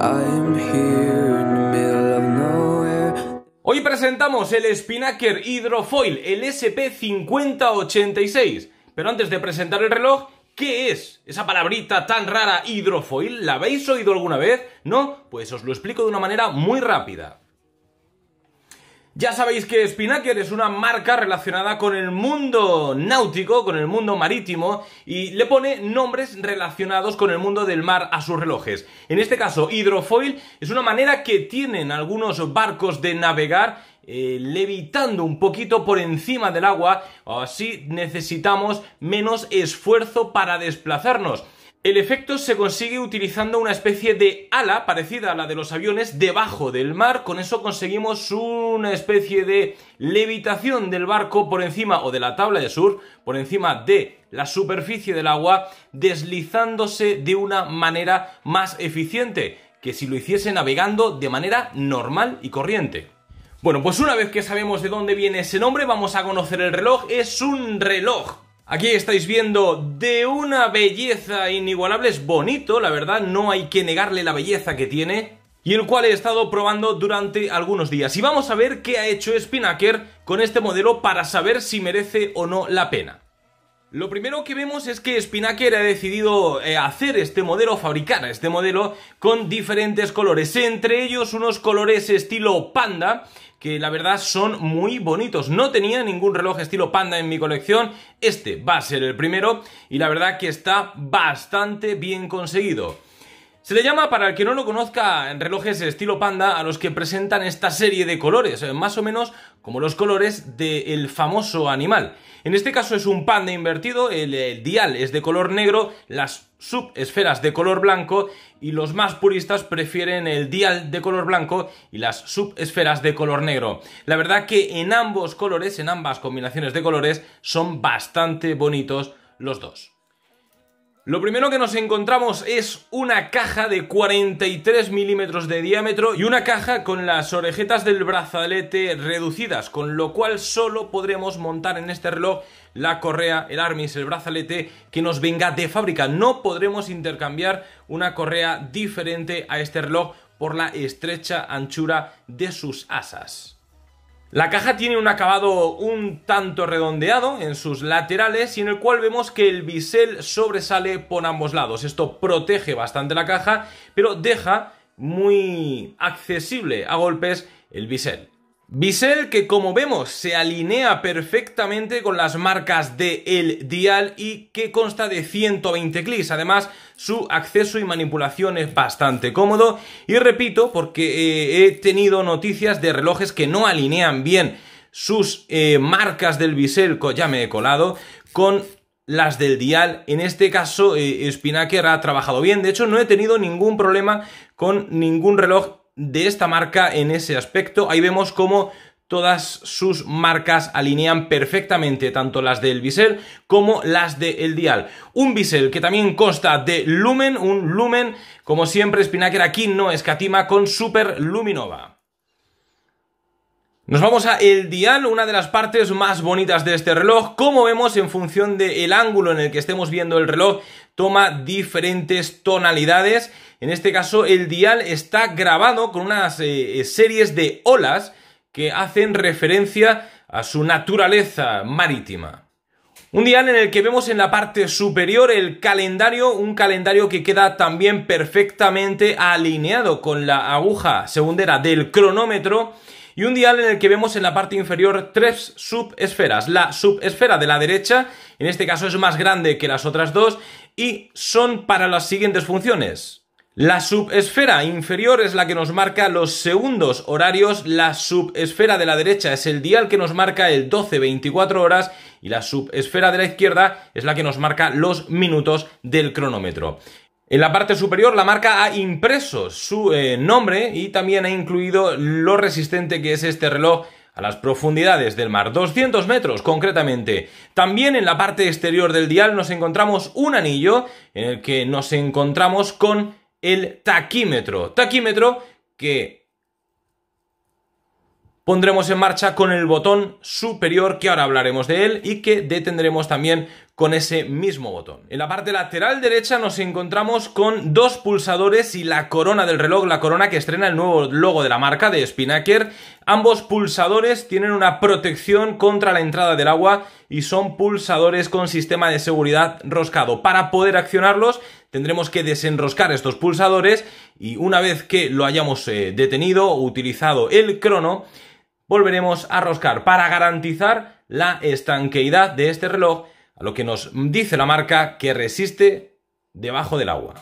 Hoy presentamos el Spinnaker Hydrofoil, el SP5086. Pero antes de presentar el reloj, ¿Qué es esa palabrita tan rara hidrofoil? ¿La habéis oído alguna vez? ¿No? Pues os lo explico de una manera muy rápida. Ya sabéis que Spinnaker es una marca relacionada con el mundo náutico, con el mundo marítimo, y le pone nombres relacionados con el mundo del mar a sus relojes. En este caso, hidrofoil es una manera que tienen algunos barcos de navegar eh, levitando un poquito por encima del agua, así necesitamos menos esfuerzo para desplazarnos. El efecto se consigue utilizando una especie de ala parecida a la de los aviones debajo del mar, con eso conseguimos una especie de levitación del barco por encima o de la tabla de surf, por encima de la superficie del agua, deslizándose de una manera más eficiente que si lo hiciese navegando de manera normal y corriente. Bueno, pues una vez que sabemos de dónde viene ese nombre, vamos a conocer el reloj. Es un reloj Aquí estáis viendo de una belleza inigualable, es bonito, la verdad, no hay que negarle la belleza que tiene y el cual he estado probando durante algunos días. Y vamos a ver qué ha hecho Spinnaker con este modelo para saber si merece o no la pena. Lo primero que vemos es que Spinnaker ha decidido eh, hacer este modelo, fabricar este modelo con diferentes colores, entre ellos unos colores estilo panda, que la verdad son muy bonitos. No tenía ningún reloj estilo panda en mi colección, este va a ser el primero y la verdad que está bastante bien conseguido. Se le llama, para el que no lo conozca, en relojes estilo panda a los que presentan esta serie de colores, eh, más o menos como los colores del famoso animal. En este caso es un panda invertido, el, el dial es de color negro, las subesferas de color blanco y los más puristas prefieren el dial de color blanco y las subesferas de color negro. La verdad que en ambos colores, en ambas combinaciones de colores, son bastante bonitos los dos. Lo primero que nos encontramos es una caja de 43 milímetros de diámetro y una caja con las orejetas del brazalete reducidas, con lo cual solo podremos montar en este reloj la correa, el armis, el brazalete que nos venga de fábrica. No podremos intercambiar una correa diferente a este reloj por la estrecha anchura de sus asas. La caja tiene un acabado un tanto redondeado en sus laterales y en el cual vemos que el bisel sobresale por ambos lados. Esto protege bastante la caja, pero deja muy accesible a golpes el bisel bisel que como vemos se alinea perfectamente con las marcas del el dial y que consta de 120 clics. Además, su acceso y manipulación es bastante cómodo. Y repito, porque eh, he tenido noticias de relojes que no alinean bien sus eh, marcas del bisel, ya me he colado, con las del dial. En este caso, Spinaker eh, Spinnaker ha trabajado bien. De hecho, no he tenido ningún problema con ningún reloj de esta marca en ese aspecto. Ahí vemos cómo todas sus marcas alinean perfectamente tanto las del bisel como las del dial. Un bisel que también consta de lumen, un lumen, como siempre Spinnaker aquí no escatima con Super Luminova. Nos vamos a el dial, una de las partes más bonitas de este reloj. Como vemos, en función del ángulo en el que estemos viendo el reloj, toma diferentes tonalidades. En este caso, el dial está grabado con unas eh, eh, series de olas que hacen referencia a su naturaleza marítima. Un dial en el que vemos en la parte superior el calendario, un calendario que queda también perfectamente alineado con la aguja segundera del cronómetro y un dial en el que vemos en la parte inferior tres subesferas. La subesfera de la derecha, en este caso es más grande que las otras dos, y son para las siguientes funciones. La subesfera inferior es la que nos marca los segundos horarios, la subesfera de la derecha es el dial que nos marca el 12-24 horas y la subesfera de la izquierda es la que nos marca los minutos del cronómetro. En la parte superior la marca ha impreso su eh, nombre y también ha incluido lo resistente que es este reloj a las profundidades del mar, 200 metros concretamente. También en la parte exterior del dial nos encontramos un anillo en el que nos encontramos con el taquímetro. Taquímetro que pondremos en marcha con el botón superior, que ahora hablaremos de él, y que detendremos también con ese mismo botón. En la parte lateral derecha nos encontramos con dos pulsadores y la corona del reloj, la corona que estrena el nuevo logo de la marca de Spinnaker. Ambos pulsadores tienen una protección contra la entrada del agua y son pulsadores con sistema de seguridad roscado. Para poder accionarlos tendremos que desenroscar estos pulsadores y una vez que lo hayamos eh, detenido o utilizado el crono, volveremos a roscar para garantizar la estanqueidad de este reloj, a lo que nos dice la marca que resiste debajo del agua.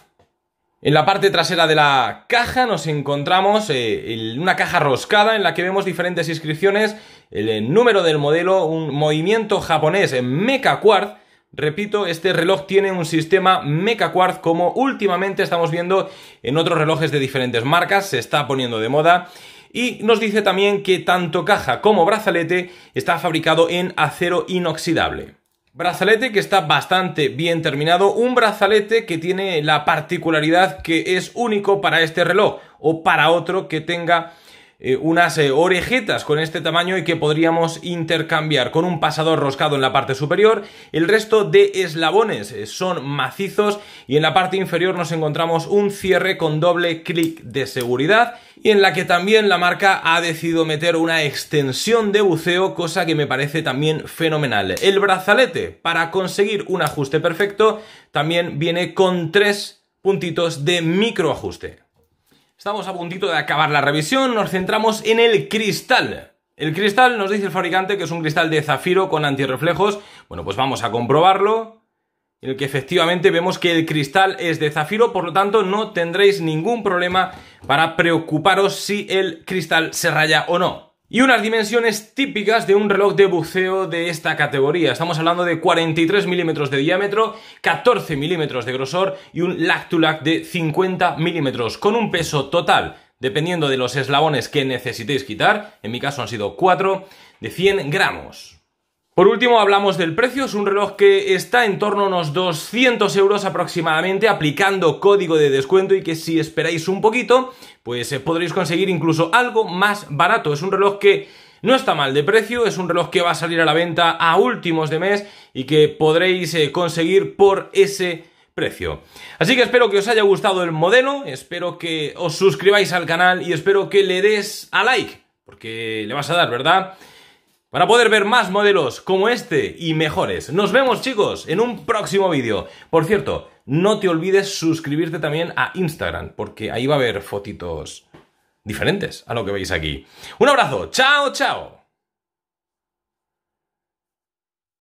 En la parte trasera de la caja nos encontramos eh, una caja roscada en la que vemos diferentes inscripciones, el eh, número del modelo, un movimiento japonés en eh, Mecha Quartz. Repito, este reloj tiene un sistema Mecha Quartz como últimamente estamos viendo en otros relojes de diferentes marcas, se está poniendo de moda y nos dice también que tanto caja como brazalete está fabricado en acero inoxidable. Brazalete que está bastante bien terminado, un brazalete que tiene la particularidad que es único para este reloj o para otro que tenga eh, unas orejitas eh, orejetas con este tamaño y que podríamos intercambiar con un pasador roscado en la parte superior. El resto de eslabones eh, son macizos y en la parte inferior nos encontramos un cierre con doble clic de seguridad y en la que también la marca ha decidido meter una extensión de buceo, cosa que me parece también fenomenal. El brazalete, para conseguir un ajuste perfecto, también viene con tres puntitos de microajuste. Estamos a puntito de acabar la revisión, nos centramos en el cristal. El cristal nos dice el fabricante que es un cristal de zafiro con antirreflejos. Bueno, pues vamos a comprobarlo. En el que efectivamente vemos que el cristal es de zafiro, por lo tanto no tendréis ningún problema para preocuparos si el cristal se raya o no. Y unas dimensiones típicas de un reloj de buceo de esta categoría. Estamos hablando de 43 milímetros de diámetro, 14 milímetros de grosor y un lactulac de 50 milímetros, con un peso total, dependiendo de los eslabones que necesitéis quitar, en mi caso han sido 4, de 100 gramos. Por último, hablamos del precio. Es un reloj que está en torno a unos 200 euros aproximadamente, aplicando código de descuento y que si esperáis un poquito, pues eh, podréis conseguir incluso algo más barato. Es un reloj que no está mal de precio, es un reloj que va a salir a la venta a últimos de mes y que podréis eh, conseguir por ese precio. Así que espero que os haya gustado el modelo, espero que os suscribáis al canal y espero que le des a like, porque le vas a dar, ¿verdad? Para poder ver más modelos como este y mejores. Nos vemos chicos en un próximo vídeo. Por cierto, no te olvides suscribirte también a Instagram, porque ahí va a haber fotitos diferentes a lo que veis aquí. Un abrazo, chao, chao.